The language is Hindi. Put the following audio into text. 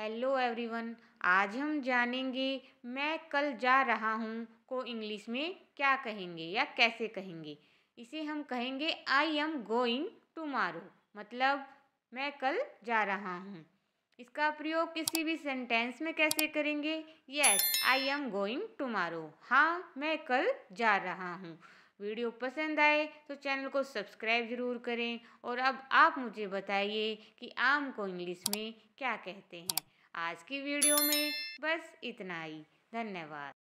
हेलो एवरीवन आज हम जानेंगे मैं कल जा रहा हूँ को इंग्लिश में क्या कहेंगे या कैसे कहेंगे इसे हम कहेंगे आई एम गोइंग टुमारो मतलब मैं कल जा रहा हूँ इसका प्रयोग किसी भी सेंटेंस में कैसे करेंगे yes I am going tomorrow हाँ मैं कल जा रहा हूँ वीडियो पसंद आए तो चैनल को सब्सक्राइब ज़रूर करें और अब आप मुझे बताइए कि आम को इंग्लिश में क्या कहते हैं आज की वीडियो में बस इतना ही धन्यवाद